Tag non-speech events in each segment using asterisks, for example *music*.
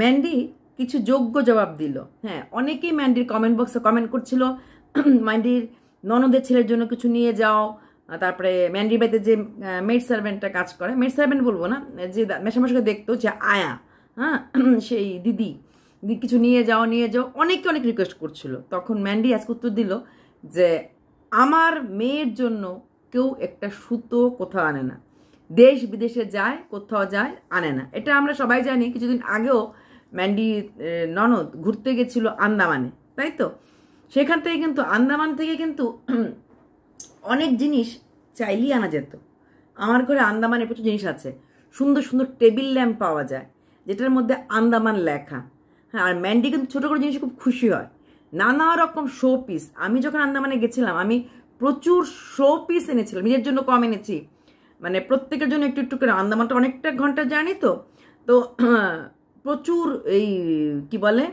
Mandy কিছু যোগ্য জবাব দিল হ্যাঁ অনেকেই ম্যান্ডির কমেন্ট বক্সে কমেন্ট করছিল ম্যান্ডির ননদের ছেলের জন্য কিছু নিয়ে যাও তারপরে ম্যান্ডির বাড়িতে যে মেড সার্ভেন্টটা কাজ করে মেড সার্ভেন্ট বলবো না যে মেশামশাকে দেখতো যে আয়া হ্যাঁ *clears throat* সেই দিদি কিছু নিয়ে যাও নিয়ে যাও অনেকে অনেক রিকোয়েস্ট করছিল তখন ম্যান্ডি আজকে উত্তর দিল যে আমার মেয়ের জন্য কেউ একটা সুতো কোথাও আনে না দেশ বিদেশে যায় কোথাও যায় আনে না এটা আমরা সবাই জানি কিছুদিন আগেও ম্যান্ডি ননদ ঘুরতে গেছিলো আন্দামানে তাই তো সেখান থেকে কিন্তু আন্দামান থেকে কিন্তু *clears throat* অনেক জিনিস চাইলেই আনা যেত আমার ঘরে আন্দামানে প্রচুর জিনিস আছে সুন্দর সুন্দর টেবিল ল্যাম্প পাওয়া যায় যেটার মধ্যে আন্দামান লেখা হ্যাঁ আর ম্যান্ডি কিন্তু ছোটো করে জিনিস খুব খুশি হয় নানা রকম শো পিস আমি যখন আন্দামানে গেছিলাম আমি প্রচুর শো পিস এনেছিলাম নিজের জন্য কম এনেছি মানে প্রত্যেকের জন্য একটু একটু করে আন্দামানটা অনেকটা ঘন্টা জানি তো তো *clears throat* প্রচুর এই কি বলে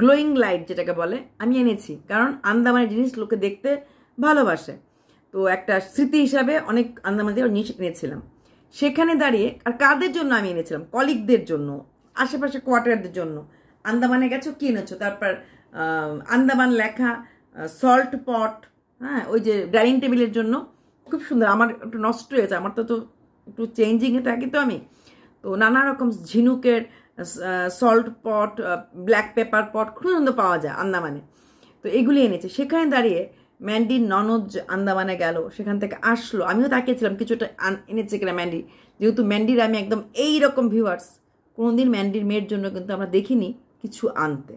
গ্লোয়িং লাইট যেটাকে বলে আমি এনেছি কারণ আন্দামানের জিনিস লোকে দেখতে ভালোবাসে তো একটা স্মৃতি হিসাবে অনেক আন্দামান থেকে জিনিস এনেছিলাম সেখানে দাঁড়িয়ে আর কাদের জন্য আমি এনেছিলাম কলিকদের জন্য আশেপাশে কোয়ার্টারদের জন্য আন্দামানে গেছো কি এনেছো তারপর আন্দামান লেখা সল্ট পট হ্যাঁ ওই যে ডাইনিং টেবিলের জন্য খুব সুন্দর আমার একটু নষ্ট হয়েছে আমার তো তো একটু চেঞ্জিংয়ে থাকি তো আমি তো নানা রকম ঝিনুকের salt pot black pepper pot খুব সুন্দর পাওয়া যায় আন্দামানে তো এগুলি এনেছে সেখানে দাঁড়িয়ে ম্যান্ডির ননদ আন্দামানে গেল সেখান থেকে আসলো আমিও তাকিয়েছিলাম কিছুটা এনেছে কিনা ম্যান্ডি যেহেতু ম্যান্ডির আমি একদম এই রকম ভিউয়ার্স কোনোদিন ম্যান্ডির মেয়ের জন্য কিন্তু আমরা দেখিনি কিছু আনতে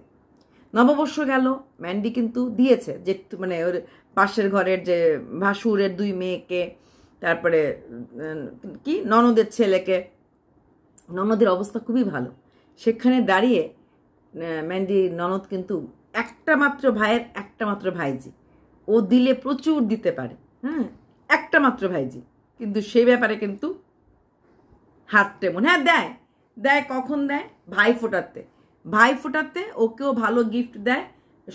নববর্ষ গেল ম্যান্ডি কিন্তু দিয়েছে যে মানে ওর পাশের ঘরের যে ভাসুরের দুই মেয়েকে তারপরে কি ননদের ছেলেকে ননদের অবস্থা খুবই ভালো সেখানে দাঁড়িয়ে ম্যান্ডি ননদ কিন্তু একটা মাত্র ভাইয়ের একটা মাত্র ভাইজি ও দিলে প্রচুর দিতে পারে হ্যাঁ একটা মাত্র ভাইজি কিন্তু সেই ব্যাপারে কিন্তু হাত টেমন হ্যাঁ দেয় দেয় কখন দেয় ভাই ফোটাতে ভাই ফোটাতে ওকেও ভালো গিফট দেয়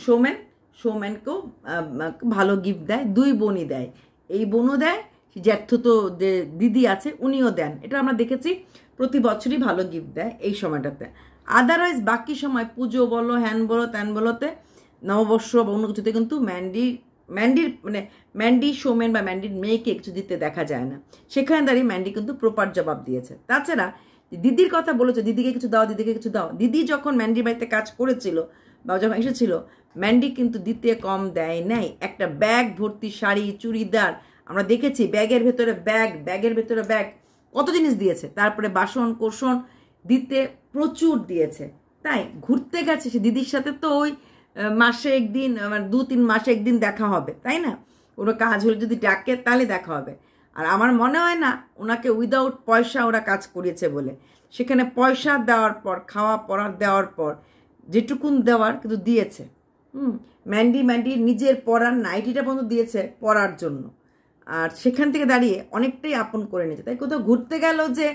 সোমেন সোমেনকেও ভালো গিফট দেয় দুই বোনই দেয় এই বোনও দেয় তো যে দিদি আছে উনিও দেন এটা আমরা দেখেছি প্রতি বছরই ভালো গিফট দেয় এই সময়টাতে আদারওয়াইজ বাকি সময় পুজো বলো হ্যান বলো ত্যান বলোতে নববর্ষ বা অন্য কিছুতে কিন্তু ম্যান্ডি ম্যান্ডির মানে ম্যান্ডি সোমেন বা ম্যান্ডির মেয়েকে কিছু দিতে দেখা যায় না সেখানে দাঁড়িয়ে ম্যান্ডি কিন্তু প্রপার জবাব দিয়েছে তাছাড়া দিদির কথা বলেছো দিদিকে কিছু দাও দিদিকে কিছু দাও দিদি যখন ম্যান্ডির বাড়িতে কাজ করেছিল বা যখন এসেছিল ম্যান্ডি কিন্তু দিতে কম দেয় নাই একটা ব্যাগ ভর্তি শাড়ি চুড়িদার আমরা দেখেছি ব্যাগের ভেতরে ব্যাগ ব্যাগের ভেতরে ব্যাগ কত জিনিস দিয়েছে তারপরে বাসন কোষণ দিতে প্রচুর দিয়েছে তাই ঘুরতে গেছে সে দিদির সাথে তো ওই মাসে একদিন মানে দু তিন মাসে একদিন দেখা হবে তাই না কোনো কাজ হলে যদি ডাকে তাহলে দেখা হবে আর আমার মনে হয় না ওনাকে উইদাউট পয়সা ওরা কাজ করিয়েছে বলে সেখানে পয়সা দেওয়ার পর খাওয়া পরার দেওয়ার পর যেটুকুন দেওয়ার কিন্তু দিয়েছে হুম ম্যান্ডি ম্যান্ডি নিজের পড়ার নাইটিটা পর্যন্ত দিয়েছে পড়ার জন্য আর সেখান থেকে দাঁড়িয়ে অনেকটাই আপন করে নিয়েছে তাই কোথাও ঘুরতে গেল যে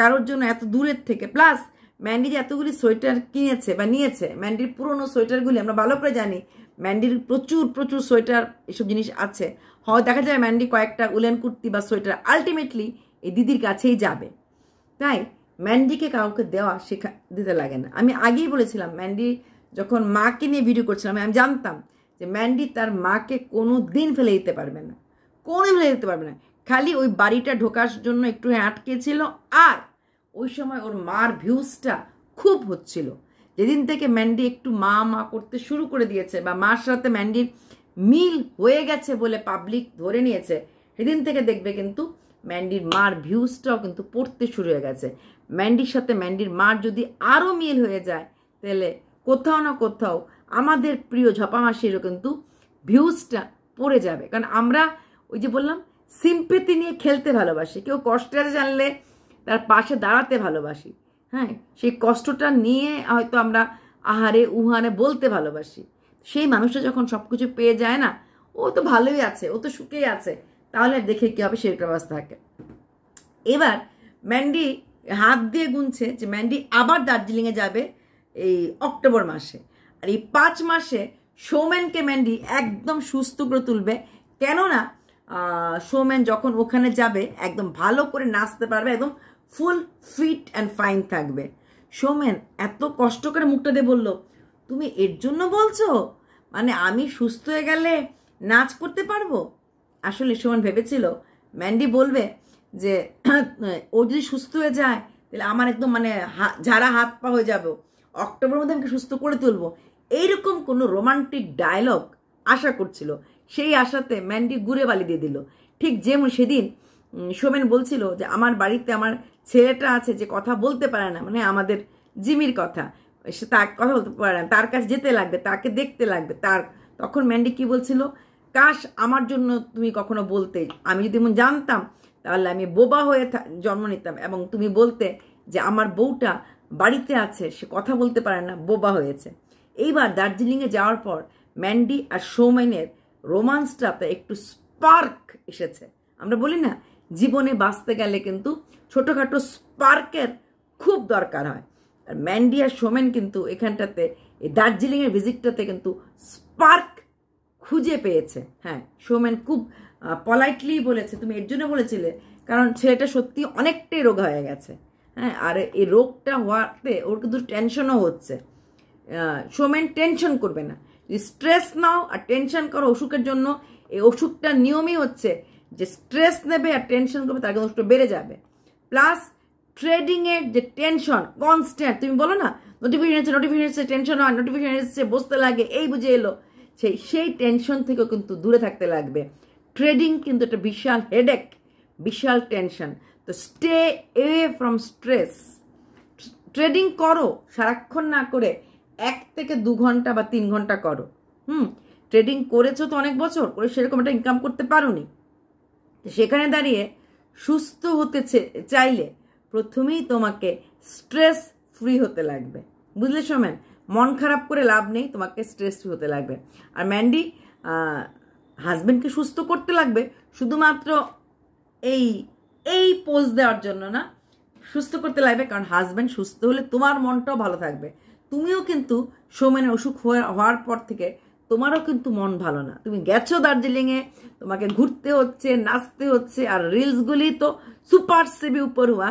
কারোর জন্য এত দূরের থেকে প্লাস ম্যান্ডি যে এতগুলি সোয়েটার কিনেছে বা নিয়েছে ম্যান্ডির পুরনো সোয়েটারগুলি আমরা ভালো করে জানি ম্যান্ডির প্রচুর প্রচুর সোয়েটার এসব জিনিস আছে হয় দেখা যায় ম্যান্ডি কয়েকটা উলেন কুর্তি বা সোয়েটার আলটিমেটলি এই দিদির কাছেই যাবে তাই ম্যান্ডিকে কাউকে দেওয়া শেখা দিতে লাগে না আমি আগেই বলেছিলাম ম্যান্ডি যখন মাকে নিয়ে ভিডিও করছিলাম আমি জানতাম যে ম্যান্ডি তার মাকে কোনো দিন ফেলে দিতে পারবে না কোনো ফেলে দিতে পারবে না খালি ওই বাড়িটা ঢোকার জন্য একটু আটকেছিল আর ওই সময় ওর মার ভিউজটা খুব হচ্ছিল যেদিন থেকে ম্যান্ডি একটু মা মা করতে শুরু করে দিয়েছে বা মার সাথে ম্যান্ডির মিল হয়ে গেছে বলে পাবলিক ধরে নিয়েছে সেদিন থেকে দেখবে কিন্তু ম্যান্ডির মার ভিউজটাও কিন্তু পড়তে শুরু হয়ে গেছে ম্যান্ডির সাথে ম্যান্ডির মার যদি আরও মিল হয়ে যায় তাহলে কোথাও না কোথাও আমাদের প্রিয় ঝপামাসিরও কিন্তু ভিউজটা পড়ে যাবে কারণ আমরা ওই যে বললাম সিম্পেতি নিয়ে খেলতে ভালোবাসি কেউ কষ্টের জানলে তার পাশে দাঁড়াতে ভালোবাসি হ্যাঁ সেই কষ্টটা নিয়ে হয়তো আমরা আহারে উহারে বলতে ভালোবাসি সেই মানুষটা যখন সব কিছু পেয়ে যায় না ও তো ভালোই আছে ও তো সুখেই আছে তাহলে দেখে কী হবে সেরকম অবস্থাকে থাকে এবার ম্যান্ডি হাত দিয়ে গুনছে যে ম্যান্ডি আবার দার্জিলিংয়ে যাবে এই অক্টোবর মাসে আর এই পাঁচ মাসে শোম্যানকে ম্যান্ডি একদম সুস্থ করে তুলবে কেননা শোম্যান যখন ওখানে যাবে একদম ভালো করে নাচতে পারবে একদম ফুল ফিট অ্যান্ড ফাইন থাকবে সৌমেন এত কষ্ট করে মুখটা দিয়ে বললো তুমি এর জন্য বলছো মানে আমি সুস্থ হয়ে গেলে নাচ করতে পারবো আসলে সৌমেন ভেবেছিল ম্যান্ডি বলবে যে *clears throat* ও যদি সুস্থ হয়ে যায় তাহলে আমার একদম মানে ঝাড়া হাত পা হয়ে যাবে অক্টোবর মধ্যে আমাকে সুস্থ করে তুলবো এইরকম কোনো রোমান্টিক ডায়লগ আশা করছিল সেই আশাতে ম্যান্ডি গুড়ে বালি দিয়ে দিল ঠিক যেমন সেদিন সোমেন বলছিল যে আমার বাড়িতে আমার ছেলেটা আছে যে কথা বলতে পারে না মানে আমাদের জিমির কথা সে তার কথা বলতে পারে না তার কাছে যেতে লাগবে তাকে দেখতে লাগবে তার তখন ম্যান্ডি কি বলছিল কাশ আমার জন্য তুমি কখনো বলতে আমি যদি জানতাম তাহলে আমি বোবা হয়ে জন্ম নিতাম এবং তুমি বলতে যে আমার বউটা বাড়িতে আছে সে কথা বলতে পারে না বোবা হয়েছে এইবার দার্জিলিংয়ে যাওয়ার পর ম্যান্ডি আর সৌমেনের রোমান্সটাতে একটু স্পার্ক এসেছে আমরা বলি না জীবনে বাঁচতে গেলে কিন্তু ছোটোখাটো স্পার্কের খুব দরকার হয় আর ম্যান্ডি আর সোমেন কিন্তু এখানটাতে এই দার্জিলিংয়ের ভিজিটটাতে কিন্তু স্পার্ক খুঁজে পেয়েছে হ্যাঁ সোমেন খুব পলাইটলি বলেছে তুমি এর জন্য বলেছিলে কারণ ছেলেটা সত্যি অনেকটাই রোগ হয়ে গেছে হ্যাঁ আর এই রোগটা হওয়াতে ওর কিন্তু টেনশনও হচ্ছে সোমেন টেনশন করবে না স্ট্রেস নাও আর টেনশন করো অসুখের জন্য এই অসুখটা নিয়মই হচ্ছে যে স্ট্রেস নেবে আর টেনশন করবে তার কিন্তু বেড়ে যাবে প্লাস ট্রেডিংয়ের যে টেনশন কনস্ট্যান্ট তুমি বলো না নোটিফিকেশন এসছে নোটিফিকেশন এসছে টেনশন হয় নোটিফিকেশন এসছে বসতে লাগে এই বুঝে এলো সেই সেই টেনশন থেকেও কিন্তু দূরে থাকতে লাগবে ট্রেডিং কিন্তু একটা বিশাল হেডেক বিশাল টেনশন তো stay a from stress trading করো সারাক্ষণ না করে এক থেকে দু ঘন্টা বা তিন ঘন্টা করো হুম ট্রেডিং করেছো তো অনেক বছর করে সেরকম একটা ইনকাম করতে পারো নি সেখানে দাঁড়িয়ে সুস্থ হতে চাইলে প্রথমেই তোমাকে স্ট্রেস ফ্রি হতে লাগবে বুঝলে সোমেন মন খারাপ করে লাভ নেই তোমাকে স্ট্রেস ফ্রি হতে লাগবে আর ম্যান্ডি হাজব্যান্ডকে সুস্থ করতে লাগবে শুধুমাত্র এই এই পোজ দেওয়ার জন্য না সুস্থ করতে লাগবে কারণ হাজব্যান্ড সুস্থ হলে তোমার মনটাও ভালো থাকবে তুমিও কিন্তু সোমেনের অসুখ হওয়ার পর থেকে তোমারও কিন্তু মন ভালো না তুমি গেছো দার্জিলিংয়ে তোমাকে ঘুরতে হচ্ছে নাচতে হচ্ছে আর রিলসগুলি তো সুপার সেবি উপর হওয়া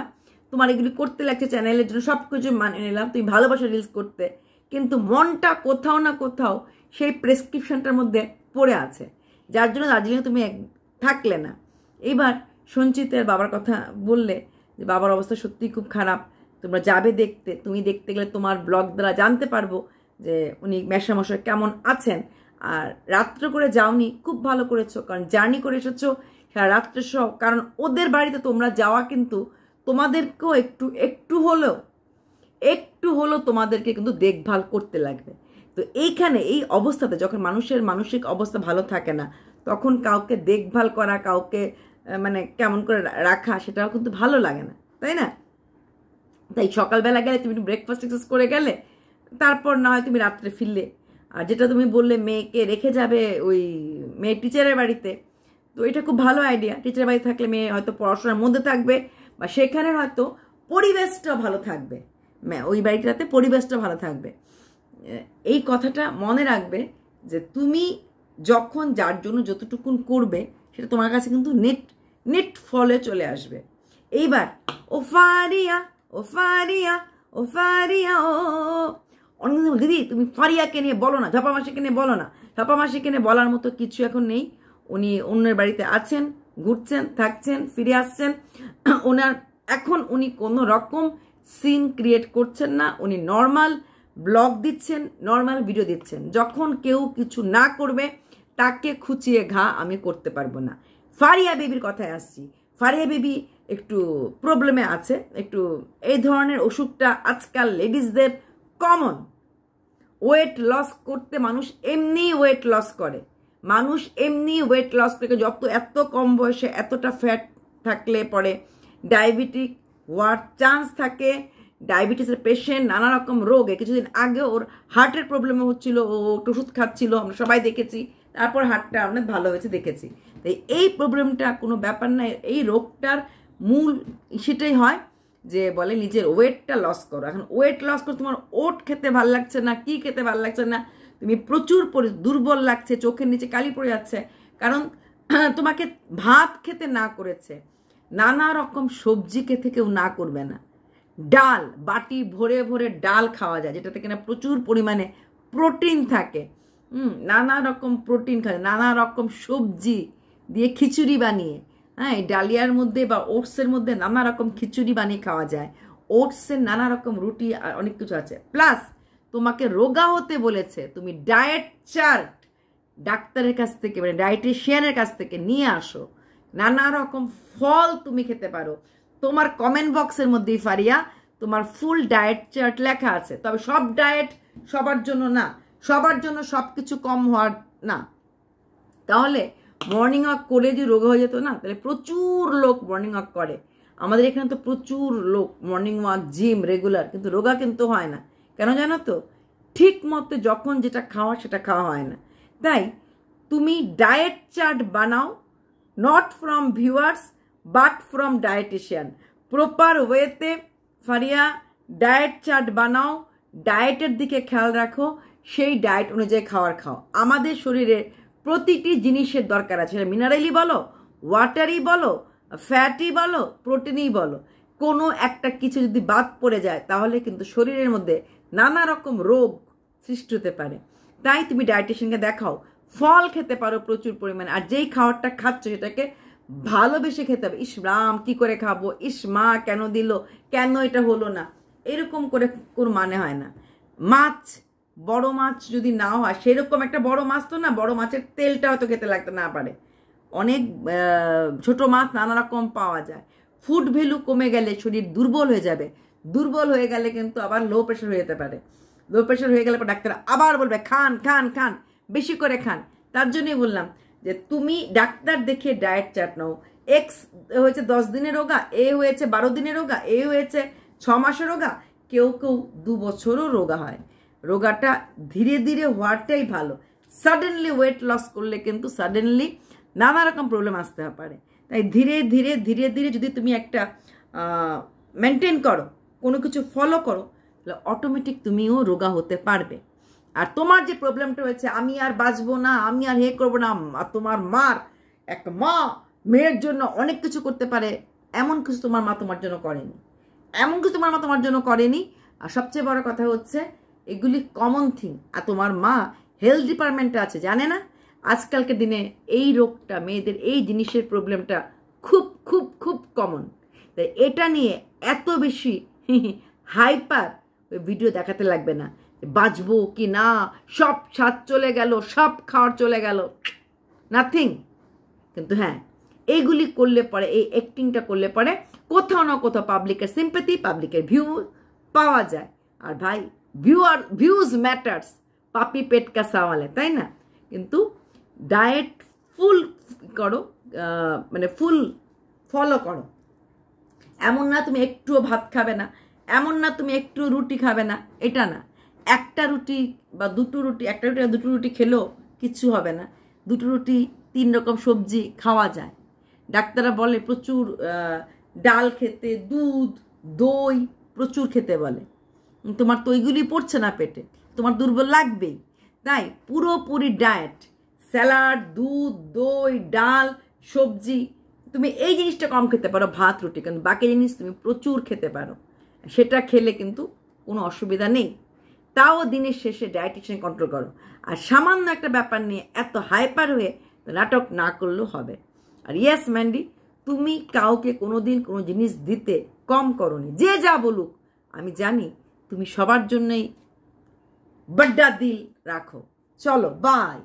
তোমার এগুলি করতে লাগছে চ্যানেলের জন্য সব কিছু মানে নিলাম তুমি ভালোবাসো রিলস করতে কিন্তু মনটা কোথাও না কোথাও সেই প্রেসক্রিপশনটার মধ্যে পড়ে আছে যার জন্য দার্জিলিংয়ে তুমি থাকলে না এইবার সঞ্চিতের বাবার কথা বললে যে বাবার অবস্থা সত্যিই খুব খারাপ তোমরা যাবে দেখতে তুমি দেখতে গেলে তোমার ব্লগ দ্বারা জানতে পারবো যে উনি মেশামশাই কেমন আছেন আর রাত্র করে যাওনি খুব ভালো করেছো কারণ জার্নি করে এসেছো সারা রাত্রে সহ কারণ ওদের বাড়িতে তোমরা যাওয়া কিন্তু তোমাদেরকেও একটু একটু হলেও একটু হলেও তোমাদেরকে কিন্তু দেখভাল করতে লাগবে তো এইখানে এই অবস্থাতে যখন মানুষের মানসিক অবস্থা ভালো থাকে না তখন কাউকে দেখভাল করা কাউকে মানে কেমন করে রাখা সেটাও কিন্তু ভালো লাগে না তাই না তাই সকালবেলা গেলে তুমি একটু ব্রেকফাস্ট এক্সারসাইজ করে গেলে তারপর না হয় তুমি রাত্রে ফিরলে আর যেটা তুমি বললে মেয়েকে রেখে যাবে ওই মেয়ে টিচারের বাড়িতে তো এটা খুব ভালো আইডিয়া টিচারের বাড়ি থাকলে মেয়ে হয়তো পড়াশোনার মধ্যে থাকবে বা সেখানের হয়তো পরিবেশটা ভালো থাকবে ওই বাড়িটাতে পরিবেশটা ভালো থাকবে এই কথাটা মনে রাখবে যে তুমি যখন যার জন্য যতটুকুন করবে সেটা তোমার কাছে কিন্তু নেট নেট ফলে চলে আসবে এইবার ও ফারিয়া ও ফারিয়া ও ফারিয়া ও অনেকদিন দিদি তুমি ফারিয়াকে নিয়ে বলো না ঝাপা মাসিকে নিয়ে বলো না ঝাপা মাসিকে নিয়ে বলার মতো কিছু এখন নেই উনি অন্যের বাড়িতে আছেন ঘুরছেন থাকছেন ফিরে আসছেন ওনার এখন উনি কোনো রকম সিন ক্রিয়েট করছেন না উনি নর্মাল ব্লগ দিচ্ছেন নর্মাল ভিডিও দিচ্ছেন যখন কেউ কিছু না করবে তাকে খুচিয়ে ঘা আমি করতে পারবো না ফারিয়া বেবির কথায় আসছি ফারিয়া বেবি একটু প্রবলেমে আছে একটু এই ধরনের অসুখটা আজকাল লেডিসদের কমন ওয়েট লস করতে মানুষ এমনি ওয়েট লস করে মানুষ এমনি ওয়েট লস করে যত এত কম বয়সে এতটা ফ্যাট থাকলে পরে ডায়াবেটিক হওয়ার চান্স থাকে ডায়াবেটিসের পেশেন্ট নানা রকম রোগে কিছুদিন আগে ওর হার্টের প্রবলেমও হচ্ছিল ও ওষুধ খাচ্ছিল আমরা সবাই দেখেছি তারপর হার্টটা অনেক ভালো হয়েছে দেখেছি তাই এই প্রবলেমটা কোনো ব্যাপার না এই রোগটার মূল সেটাই হয় যে বলে নিজের ওয়েটটা লস করো এখন ওয়েট লস করো তোমার ওট খেতে ভাল লাগছে না কি খেতে ভাল লাগছে না তুমি প্রচুর দুর্বল লাগছে চোখের নিচে কালি পড়ে যাচ্ছে কারণ *clears throat* তোমাকে ভাত খেতে না করেছে নানা রকম সবজি খেতে কেউ না করবে না ডাল বাটি ভরে ভরে ডাল খাওয়া যায় যেটাতে কিনা প্রচুর পরিমাণে প্রোটিন থাকে নানা রকম প্রোটিন খাওয়া নানা রকম সবজি দিয়ে খিচুড়ি বানিয়ে হ্যাঁ ডালিয়ার মধ্যে বা ওটসের মধ্যে নানা রকম খিচুড়ি বানিয়ে খাওয়া যায় ওটসের নানা রকম রুটি অনেক কিছু আছে প্লাস তোমাকে রোগা হতে বলেছে তুমি ডায়েট চার্ট ডাক্তারের কাছ থেকে মানে ডায়েটিশিয়ানের কাছ থেকে নিয়ে আসো নানা রকম ফল তুমি খেতে পারো তোমার কমেন্ট বক্সের মধ্যেই ফারিয়া তোমার ফুল ডায়েট চার্ট লেখা আছে তবে সব ডায়েট সবার জন্য না সবার জন্য সব কিছু কম হওয়ার না তাহলে মর্নিং ওয়াক করে যদি রোগ হয়ে যেত না তাহলে প্রচুর লোক মর্নিং ওয়াক করে আমাদের এখানে তো প্রচুর লোক মর্নিং ওয়াক জিম রেগুলার কিন্তু রোগা কিন্তু হয় না কেন জানো তো ঠিক মতো যখন যেটা খাওয়া সেটা খাওয়া হয় না তাই তুমি ডায়েট চার্ট বানাও not from viewers but from dietitian proper ওয়েতে ফারিয়া ডায়েট চার্ট বানাও ডায়েটের দিকে খেয়াল রাখো সেই ডায়েট অনুযায়ী খাওয়ার খাও আমাদের শরীরে প্রতিটি জিনিসের দরকার আছে মিনারেলই বলো ওয়াটারই বলো ফ্যাটই বলো প্রোটিনই বলো কোনো একটা কিছু যদি বাদ পড়ে যায় তাহলে কিন্তু শরীরের মধ্যে নানা রকম রোগ সৃষ্টি হতে পারে তাই তুমি ডায়েটিশিয়ানকে দেখাও ফল খেতে পারো প্রচুর পরিমাণে আর যেই খাওয়ারটা খাচ্ছ সেটাকে ভালোবেসে খেতে হবে ইস রাম কী করে খাবো ইস মা কেন দিল কেন এটা হলো না এরকম করে কোনো মানে হয় না মাছ বড় মাছ যদি নাও হয় সেরকম একটা বড় মাছ তো না বড় মাছের তেলটা হয়তো খেতে লাগতে না পারে অনেক ছোট মাছ নানা রকম পাওয়া যায় ফুড ভ্যালু কমে গেলে শরীর দুর্বল হয়ে যাবে দুর্বল হয়ে গেলে কিন্তু আবার লো প্রেশার হয়ে যেতে পারে লো প্রেশার হয়ে গেলে ডাক্তার আবার বলবে খান খান খান বেশি করে খান তার জন্যই বললাম যে তুমি ডাক্তার দেখে ডায়েট চাট নাও এক্স হয়েছে দশ দিনের রোগা এ হয়েছে বারো দিনের রোগা এ হয়েছে ছ মাসের রোগা কেউ কেউ দু বছরও রোগা হয় রোগাটা ধীরে ধীরে হওয়াটাই ভালো সাডেনলি ওয়েট লস করলে কিন্তু সাডেনলি নানা রকম প্রবলেম আসতে পারে তাই ধীরে ধীরে ধীরে ধীরে যদি তুমি একটা মেনটেন করো কোনো কিছু ফলো করো তাহলে অটোমেটিক তুমিও রোগা হতে পারবে আর তোমার যে প্রবলেমটা হয়েছে আমি আর বাঁচবো না আমি আর হে করবো না তোমার মার এক মা মেয়ের জন্য অনেক কিছু করতে পারে এমন কিছু তোমার মা তোমার জন্য করেনি এমন কিছু তোমার মা তোমার জন্য করেনি আর সবচেয়ে বড় কথা হচ্ছে এগুলি কমন থিং আর তোমার মা হেলথ ডিপার্টমেন্টে আছে জানে না আজকালকার দিনে এই রোগটা মেয়েদের এই জিনিসের প্রবলেমটা খুব খুব খুব কমন তাই এটা নিয়ে এত বেশি হাইপার *laughs* ওই ভিডিও দেখাতে লাগবে না বাঁচবো কি না সব স্বাদ চলে গেল সব খাওয়ার চলে গেল নাথিং কিন্তু হ্যাঁ এইগুলি করলে পরে এই অ্যাক্টিংটা করলে পরে কোথাও না কোথাও পাবলিকের সিম্পেথি পাবলিকের ভিউ পাওয়া যায় আর ভাই ভিউয়ার ভিউজ ম্যাটার্স পাপি পেটকা সাওয়ালে তাই না কিন্তু ডায়েট ফুল করো মানে ফুল ফলো করো এমন না তুমি একটুও ভাত খাবে না এমন না তুমি একটু রুটি খাবে না এটা না একটা রুটি বা দুটো রুটি একটা রুটি দুটো রুটি খেলেও কিচ্ছু হবে না দুটো রুটি তিন রকম সবজি খাওয়া যায় ডাক্তাররা বলে প্রচুর ডাল খেতে দুধ দই প্রচুর খেতে বলে তোমার তৈগুলি পড়ছে না পেটে তোমার দুর্বল লাগবেই তাই পুরোপুরি ডায়েট স্যালাড দুধ দই ডাল সবজি তুমি এই জিনিসটা কম খেতে পারো ভাত রুটি কিন্তু বাকি জিনিস তুমি প্রচুর খেতে পারো সেটা খেলে কিন্তু কোনো অসুবিধা নেই তাও দিনের শেষে ডায়েটিশিয়ান কন্ট্রোল করো আর সামান্য একটা ব্যাপার নিয়ে এত হাইপার হয়ে নাটক না করলেও হবে আর ইয়েস ম্যান্ডি তুমি কাউকে কোনো দিন কোনো জিনিস দিতে কম করনি যে যা বলুক আমি জানি তুমি সবার জন্যেই বড্ডা দিল রাখো চলো বাই